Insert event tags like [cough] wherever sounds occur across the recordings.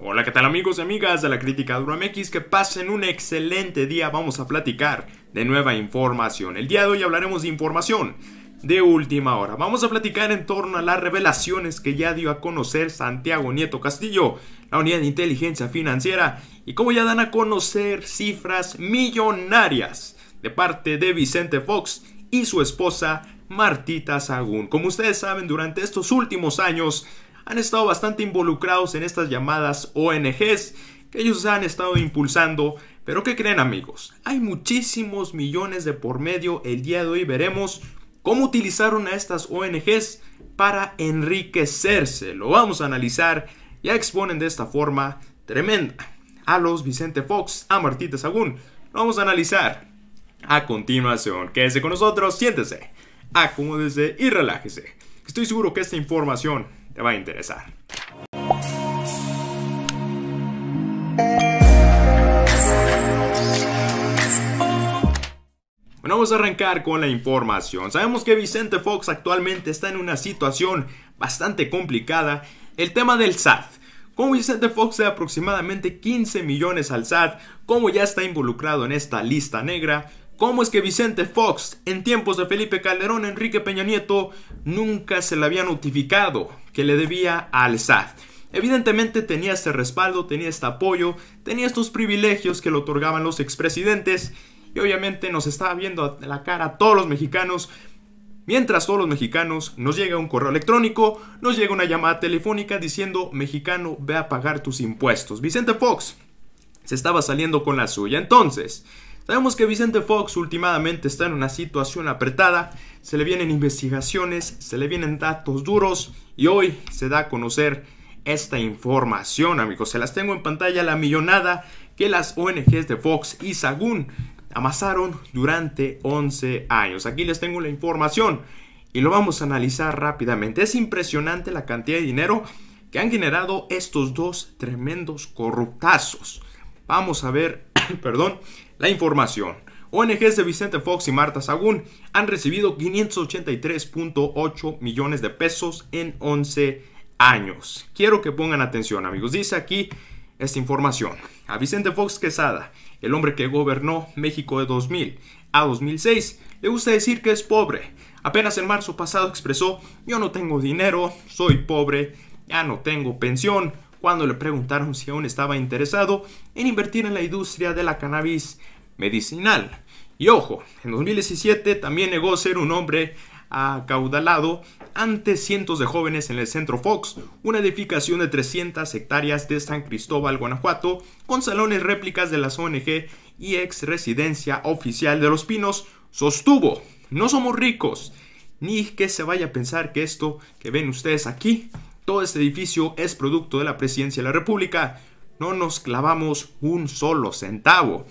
Hola, ¿qué tal amigos y amigas de la crítica MX Que pasen un excelente día. Vamos a platicar de nueva información. El día de hoy hablaremos de información de última hora. Vamos a platicar en torno a las revelaciones que ya dio a conocer Santiago Nieto Castillo, la unidad de inteligencia financiera, y cómo ya dan a conocer cifras millonarias de parte de Vicente Fox y su esposa Martita Sagún. Como ustedes saben, durante estos últimos años, han estado bastante involucrados en estas llamadas ONGs que ellos han estado impulsando. Pero ¿qué creen amigos? Hay muchísimos millones de por medio. El día de hoy veremos cómo utilizaron a estas ONGs para enriquecerse. Lo vamos a analizar. Ya exponen de esta forma tremenda a los Vicente Fox, a Martita Sagún. Lo vamos a analizar a continuación. Quédense con nosotros, siéntese, acomódese y relájese. Estoy seguro que esta información te va a interesar. Bueno, vamos a arrancar con la información. Sabemos que Vicente Fox actualmente está en una situación bastante complicada. El tema del SAT. Como Vicente Fox de aproximadamente 15 millones al SAT, como ya está involucrado en esta lista negra, cómo es que Vicente Fox, en tiempos de Felipe Calderón, Enrique Peña Nieto, nunca se le había notificado que le debía al SAT. Evidentemente tenía este respaldo, tenía este apoyo, tenía estos privilegios que le otorgaban los expresidentes y obviamente nos estaba viendo a la cara a todos los mexicanos. Mientras todos los mexicanos nos llega un correo electrónico, nos llega una llamada telefónica diciendo, mexicano, ve a pagar tus impuestos. Vicente Fox se estaba saliendo con la suya. Entonces, Sabemos que Vicente Fox últimamente está en una situación apretada, se le vienen investigaciones, se le vienen datos duros y hoy se da a conocer esta información, amigos. Se las tengo en pantalla la millonada que las ONGs de Fox y Sagún amasaron durante 11 años. Aquí les tengo la información y lo vamos a analizar rápidamente. Es impresionante la cantidad de dinero que han generado estos dos tremendos corruptazos. Vamos a ver, [clears throat] perdón, la información. ONGs de Vicente Fox y Marta Sagún han recibido 583.8 millones de pesos en 11 años. Quiero que pongan atención, amigos. Dice aquí esta información. A Vicente Fox Quesada, el hombre que gobernó México de 2000 a 2006, le gusta decir que es pobre. Apenas en marzo pasado expresó, yo no tengo dinero, soy pobre, ya no tengo pensión, cuando le preguntaron si aún estaba interesado en invertir en la industria de la cannabis medicinal. Y ojo, en 2017 también negó ser un hombre acaudalado ante cientos de jóvenes en el Centro Fox, una edificación de 300 hectáreas de San Cristóbal, Guanajuato, con salones réplicas de las ONG y ex residencia oficial de Los Pinos, sostuvo, no somos ricos, ni que se vaya a pensar que esto que ven ustedes aquí todo este edificio es producto de la presidencia de la República, no nos clavamos un solo centavo.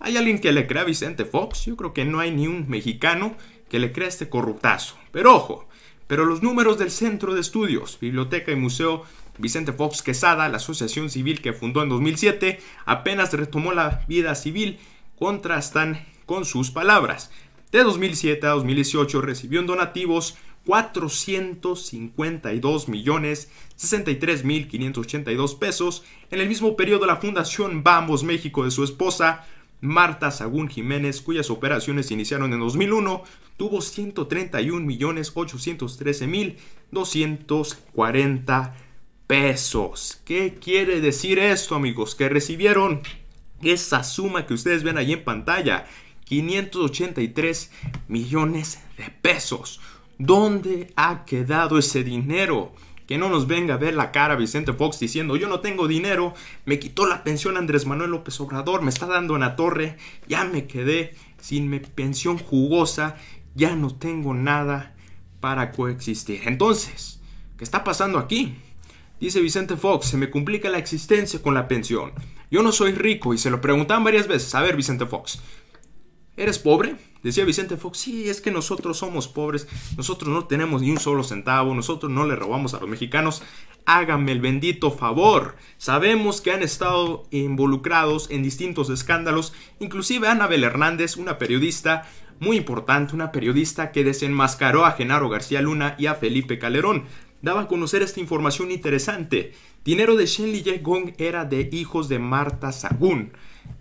¿Hay alguien que le crea a Vicente Fox? Yo creo que no hay ni un mexicano que le crea este corruptazo. Pero ojo, pero los números del Centro de Estudios, Biblioteca y Museo Vicente Fox Quesada, la asociación civil que fundó en 2007, apenas retomó la vida civil, contrastan con sus palabras. De 2007 a 2018 recibió en donativos 452 millones 63 mil pesos. En el mismo periodo la Fundación Vamos México de su esposa Marta Sagún Jiménez, cuyas operaciones iniciaron en 2001, tuvo 131.813.240 millones mil pesos. ¿Qué quiere decir esto, amigos? Que recibieron esa suma que ustedes ven ahí en pantalla, 583 millones de pesos. ¿Dónde ha quedado ese dinero? Que no nos venga a ver la cara Vicente Fox diciendo, yo no tengo dinero, me quitó la pensión Andrés Manuel López Obrador, me está dando la torre, ya me quedé sin mi pensión jugosa, ya no tengo nada para coexistir. Entonces, ¿qué está pasando aquí? Dice Vicente Fox, se me complica la existencia con la pensión. Yo no soy rico y se lo preguntan varias veces. A ver, Vicente Fox, ¿eres pobre? Decía Vicente Fox, sí, es que nosotros somos pobres, nosotros no tenemos ni un solo centavo, nosotros no le robamos a los mexicanos. Hágame el bendito favor. Sabemos que han estado involucrados en distintos escándalos, inclusive Anabel Hernández, una periodista muy importante, una periodista que desenmascaró a Genaro García Luna y a Felipe Calderón. Daba a conocer esta información interesante. Dinero de Shelly Li Gong era de hijos de Marta Sagún.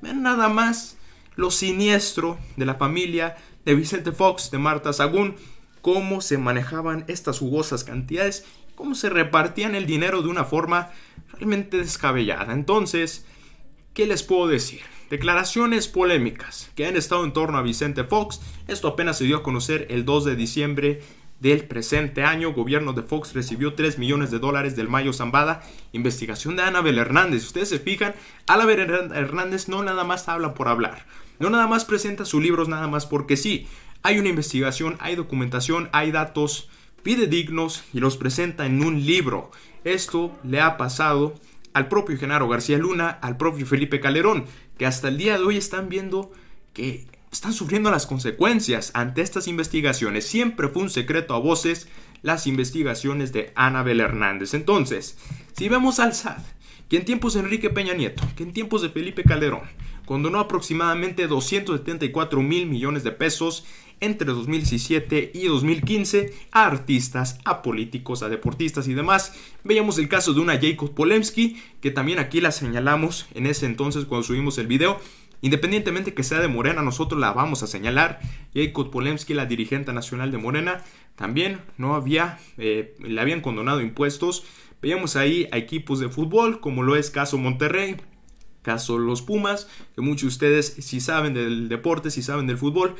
Nada más lo siniestro de la familia de Vicente Fox, de Marta Sagún, cómo se manejaban estas jugosas cantidades, cómo se repartían el dinero de una forma realmente descabellada. Entonces, ¿qué les puedo decir? Declaraciones polémicas que han estado en torno a Vicente Fox. Esto apenas se dio a conocer el 2 de diciembre del presente año. Gobierno de Fox recibió 3 millones de dólares del Mayo Zambada. Investigación de Anabel Hernández. ustedes se fijan, Anabel Hernández no nada más habla por hablar. No nada más presenta sus libros, nada más porque sí. Hay una investigación, hay documentación, hay datos Pide dignos y los presenta en un libro. Esto le ha pasado al propio Genaro García Luna, al propio Felipe Calderón, que hasta el día de hoy están viendo que están sufriendo las consecuencias ante estas investigaciones. Siempre fue un secreto a voces las investigaciones de Anabel Hernández. Entonces, si vemos al SAT, que en tiempos de Enrique Peña Nieto, que en tiempos de Felipe Calderón, condonó aproximadamente 274 mil millones de pesos entre 2017 y 2015 a artistas, a políticos, a deportistas y demás. Veíamos el caso de una Jacob Polemski, que también aquí la señalamos en ese entonces cuando subimos el video, Independientemente que sea de Morena, nosotros la vamos a señalar. Jacob Polemski, la dirigente nacional de Morena, también no había, eh, le habían condonado impuestos. Veíamos ahí a equipos de fútbol, como lo es caso Monterrey, caso los Pumas, que muchos de ustedes si saben del deporte, si saben del fútbol,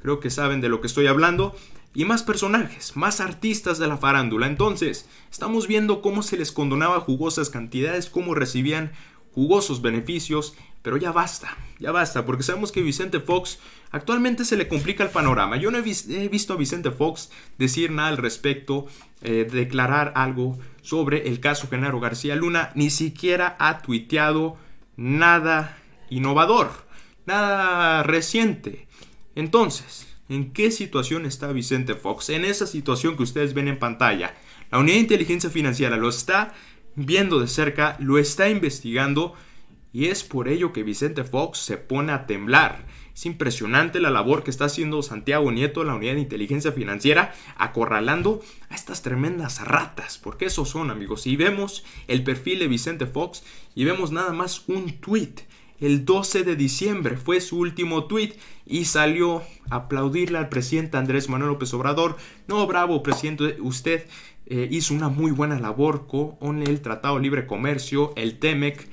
creo que saben de lo que estoy hablando. Y más personajes, más artistas de la farándula. Entonces, estamos viendo cómo se les condonaba jugosas cantidades, cómo recibían jugosos beneficios, pero ya basta, ya basta, porque sabemos que Vicente Fox actualmente se le complica el panorama. Yo no he, visto a Vicente Fox decir nada al respecto, eh, declarar algo sobre el caso Genaro García Luna, ni siquiera ha tuiteado nada innovador, nada reciente. Entonces, ¿en qué situación está Vicente Fox? En esa situación que ustedes ven en pantalla. La unidad de inteligencia financiera lo está viendo de cerca, lo está investigando y es por ello que Vicente Fox se pone a temblar. Es impresionante la labor que está haciendo Santiago Nieto en la Unidad de Inteligencia Financiera, acorralando a estas tremendas ratas, porque esos son amigos. Y vemos el perfil de Vicente Fox y vemos nada más un tweet el 12 de diciembre. Fue su último tweet y salió a aplaudirle al presidente Andrés Manuel López Obrador. No, bravo, presidente, usted eh, hizo una muy buena labor con el Tratado Libre Comercio, el TEMEC.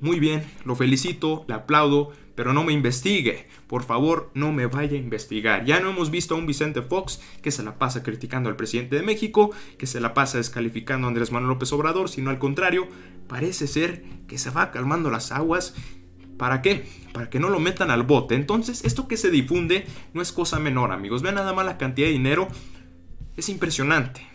Muy bien, lo felicito, le aplaudo, pero no me investigue. Por favor, no me vaya a investigar. Ya no hemos visto a un Vicente Fox que se la pasa criticando al presidente de México, que se la pasa descalificando a Andrés Manuel López Obrador, sino al contrario, parece ser que se va calmando las aguas ¿Para qué? Para que no lo metan al bote. Entonces, esto que se difunde no es cosa menor, amigos. Vean nada más la cantidad de dinero. Es impresionante.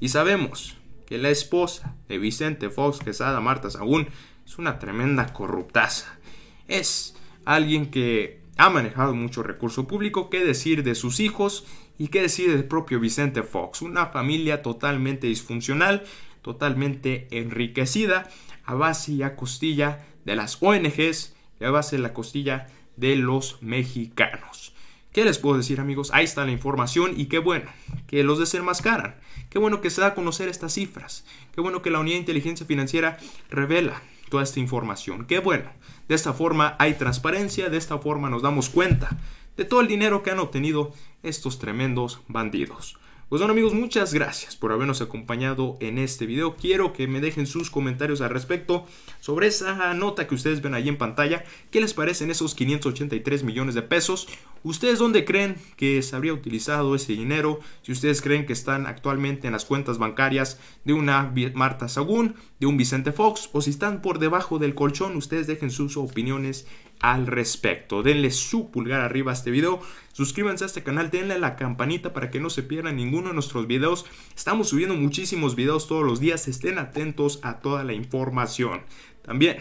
Y sabemos que la esposa de Vicente Fox que Ada Marta Sagún es una tremenda corruptaza. Es alguien que ha manejado mucho recurso público, qué decir de sus hijos y qué decir del propio Vicente Fox. Una familia totalmente disfuncional, totalmente enriquecida, a base y a costilla de las ONGs y a base de la costilla de los mexicanos. ¿Qué les puedo decir amigos? Ahí está la información y qué bueno que los desenmascaran. Qué bueno que se da a conocer estas cifras. Qué bueno que la Unidad de Inteligencia Financiera revela toda esta información. Qué bueno. De esta forma hay transparencia, de esta forma nos damos cuenta de todo el dinero que han obtenido estos tremendos bandidos. Pues bueno amigos, muchas gracias por habernos acompañado en este video. Quiero que me dejen sus comentarios al respecto sobre esa nota que ustedes ven ahí en pantalla. ¿Qué les parecen esos 583 millones de pesos? ¿Ustedes dónde creen que se habría utilizado ese dinero? Si ustedes creen que están actualmente en las cuentas bancarias de una Marta Sagún, de un Vicente Fox, o si están por debajo del colchón, ustedes dejen sus opiniones al respecto. Denle su pulgar arriba a este video, suscríbanse a este canal, denle a la campanita para que no se pierdan ninguno de nuestros videos. Estamos subiendo muchísimos videos todos los días, estén atentos a toda la información. También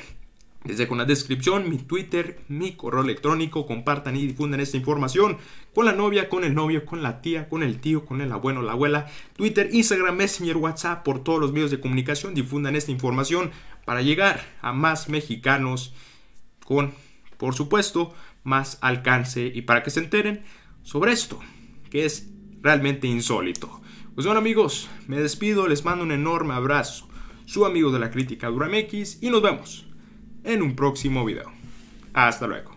desde con la descripción, mi Twitter, mi correo electrónico, compartan y difundan esta información con la novia, con el novio, con la tía, con el tío, con el abuelo, la abuela, Twitter, Instagram, Messenger, WhatsApp, por todos los medios de comunicación, difundan esta información para llegar a más mexicanos con por supuesto, más alcance y para que se enteren sobre esto, que es realmente insólito. Pues bueno amigos, me despido, les mando un enorme abrazo, su amigo de la crítica Duramex y nos vemos en un próximo video. Hasta luego.